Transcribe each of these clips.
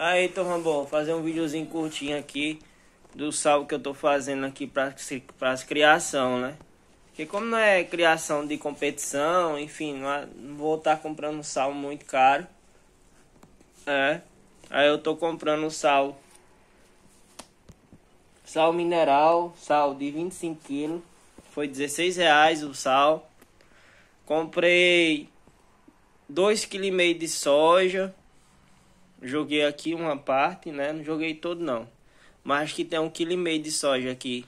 Aí, então, Rambon, fazer um videozinho curtinho aqui do sal que eu tô fazendo aqui para as criação, né? Porque como não é criação de competição, enfim, não, não vou estar tá comprando sal muito caro. É. Aí eu tô comprando sal. Sal mineral, sal de 25 kg, foi 16 reais o sal. Comprei 2,5 kg de soja. Joguei aqui uma parte, né? Não joguei todo não. Mas que tem um quilo e meio de soja aqui.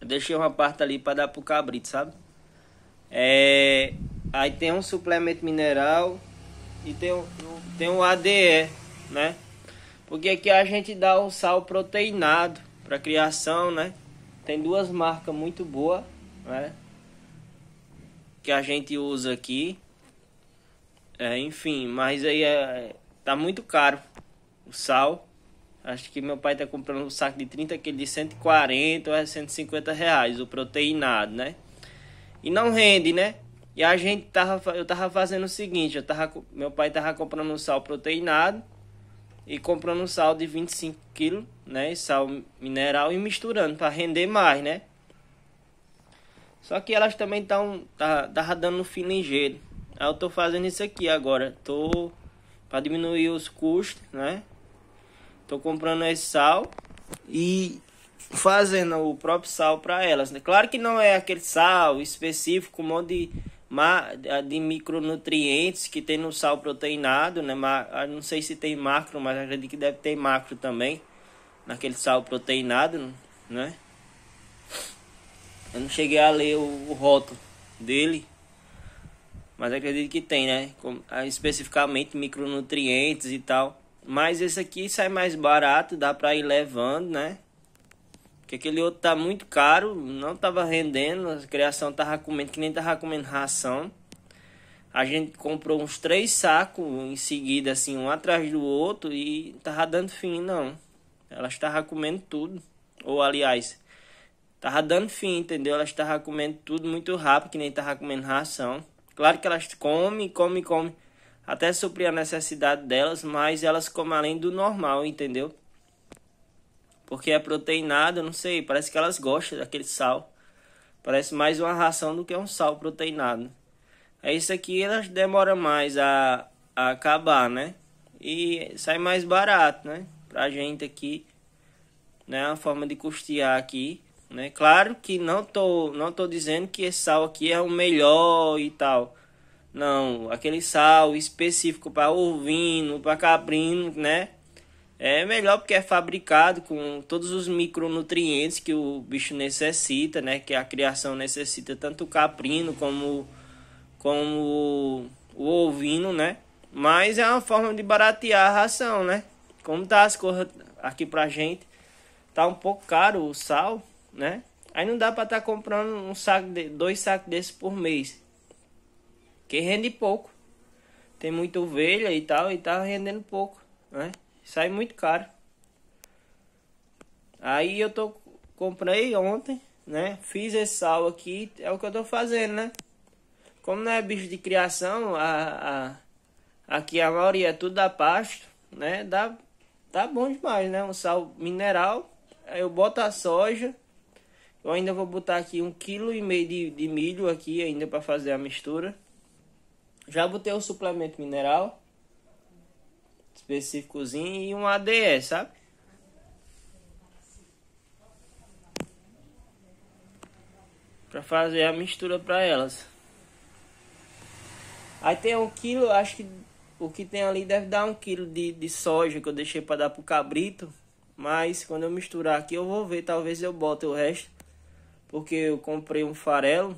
Eu deixei uma parte ali para dar pro cabrito, sabe? É... Aí tem um suplemento mineral e tem um, tem um ADE, né? Porque aqui a gente dá o sal proteinado para criação, né? Tem duas marcas muito boas, né? Que a gente usa aqui. É, enfim, mas aí é, Tá muito caro o sal. Acho que meu pai tá comprando um saco de 30 quilos de 140 ou 150 é reais, o proteinado, né? E não rende, né? E a gente tava, eu tava fazendo o seguinte, eu tava, meu pai tava comprando um sal proteinado e comprando um sal de 25 quilos, né? Sal mineral e misturando para render mais, né? Só que elas também estão tá, tá dando no fim ligeiro. Aí eu tô fazendo isso aqui agora. Tô para diminuir os custos, né? Tô comprando esse sal e fazendo o próprio sal para elas. Né? Claro que não é aquele sal específico, um monte de, de micronutrientes que tem no sal proteinado, né? Ah, não sei se tem macro, mas acredito que deve ter macro também naquele sal proteinado, né? Eu não cheguei a ler o, o rótulo dele mas acredito que tem, né? Ah, especificamente micronutrientes e tal. Mas esse aqui sai mais barato, dá para ir levando, né? Porque aquele outro tá muito caro, não tava rendendo, a criação tava comendo que nem tava comendo ração. A gente comprou uns três sacos em seguida, assim, um atrás do outro e tava dando fim, não. Elas tava comendo tudo. Ou, aliás, tava dando fim, entendeu? Elas tava comendo tudo muito rápido, que nem tava comendo ração. Claro que elas comem, comem, comem, até suprir a necessidade delas, mas elas comem além do normal, entendeu? Porque é proteinado, não sei, parece que elas gostam daquele sal. Parece mais uma ração do que um sal proteinado. É isso aqui, elas demoram mais a, a acabar, né? E sai mais barato, né? Pra gente aqui, né? A forma de custear aqui né? Claro que não tô, não tô dizendo que esse sal aqui é o melhor e tal. Não, aquele sal específico para ovino, para caprino, né? É melhor porque é fabricado com todos os micronutrientes que o bicho necessita, né? Que a criação necessita, tanto o caprino como, como o ovino, né? Mas é uma forma de baratear a ração, né? Como tá as coisas aqui pra gente, tá um pouco caro o sal, né? Aí não dá para estar tá comprando um saco de, dois sacos desses por mês. Que rende pouco. Tem muita ovelha e tal e tá rendendo pouco, né? Sai muito caro. Aí eu tô comprei ontem, né? Fiz esse sal aqui, é o que eu tô fazendo, né? Como não é bicho de criação, a, a aqui a maioria é tudo da pasto, né? Dá tá bom demais, né? Um sal mineral. eu boto a soja eu ainda vou botar aqui um quilo e meio de, de milho aqui ainda para fazer a mistura. Já botei o suplemento mineral específicozinho e um ADE, sabe? Para fazer a mistura para elas. Aí tem um quilo, acho que o que tem ali deve dar um quilo de, de soja que eu deixei para dar pro cabrito. Mas quando eu misturar aqui eu vou ver, talvez eu bote o resto porque eu comprei um farelo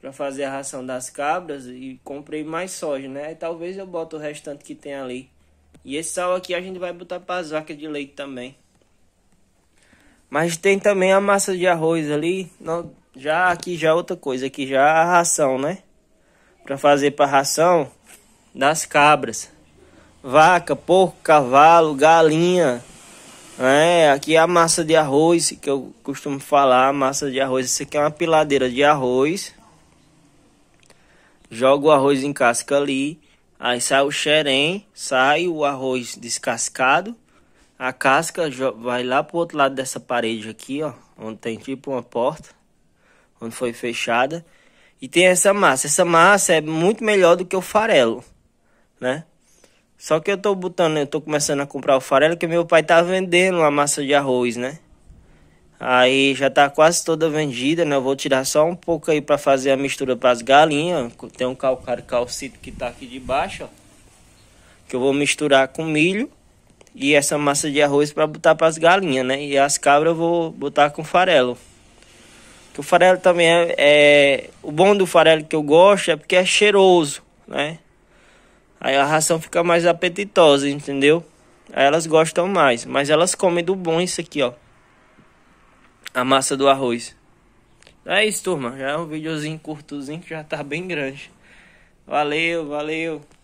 para fazer a ração das cabras e comprei mais soja, né? E talvez eu bote o restante que tem ali. E esse sal aqui a gente vai botar para as vacas de leite também. Mas tem também a massa de arroz ali, não, já aqui já é outra coisa, aqui já é a ração, né? Para fazer para ração das cabras. Vaca, porco, cavalo, galinha, é, aqui é a massa de arroz, que eu costumo falar, massa de arroz. Isso aqui é uma piladeira de arroz. Joga o arroz em casca ali. Aí sai o xerém, sai o arroz descascado. A casca vai lá pro outro lado dessa parede aqui, ó. Onde tem tipo uma porta. Onde foi fechada. E tem essa massa. Essa massa é muito melhor do que o farelo, né? Só que eu tô botando, eu tô começando a comprar o farelo que meu pai tá vendendo a massa de arroz, né? Aí já tá quase toda vendida, né? Eu vou tirar só um pouco aí para fazer a mistura para as galinhas. Tem um calcário calcito que tá aqui debaixo, ó. Que eu vou misturar com milho e essa massa de arroz para botar para as galinhas, né? E as cabras eu vou botar com farelo. Que o farelo também é, é o bom do farelo que eu gosto é porque é cheiroso, né? Aí a ração fica mais apetitosa, entendeu? Aí elas gostam mais, mas elas comem do bom isso aqui, ó. A massa do arroz. É isso, turma. Já é um videozinho curtozinho que já tá bem grande. Valeu, valeu.